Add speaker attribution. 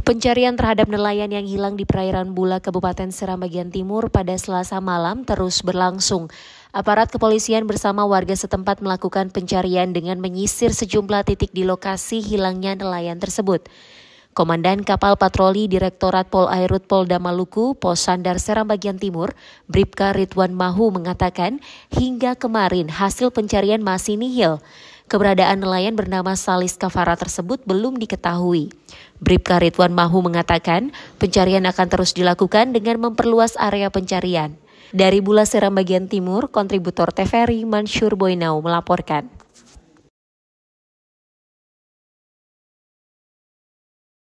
Speaker 1: Pencarian terhadap nelayan yang hilang di perairan Bula, Kabupaten Seram bagian Timur pada Selasa malam terus berlangsung. Aparat kepolisian bersama warga setempat melakukan pencarian dengan menyisir sejumlah titik di lokasi hilangnya nelayan tersebut. Komandan Kapal Patroli Direktorat Pol Airut Polda Maluku, Pos Sandar Seram bagian Timur, Bripka Ridwan Mahu mengatakan, hingga kemarin hasil pencarian masih nihil. Keberadaan nelayan bernama Salis Kafara tersebut belum diketahui. Bribka Ridwan Mahu mengatakan pencarian akan terus dilakukan dengan memperluas area pencarian. Dari Bula Seram bagian timur, kontributor TVRI Mansur Boynau melaporkan.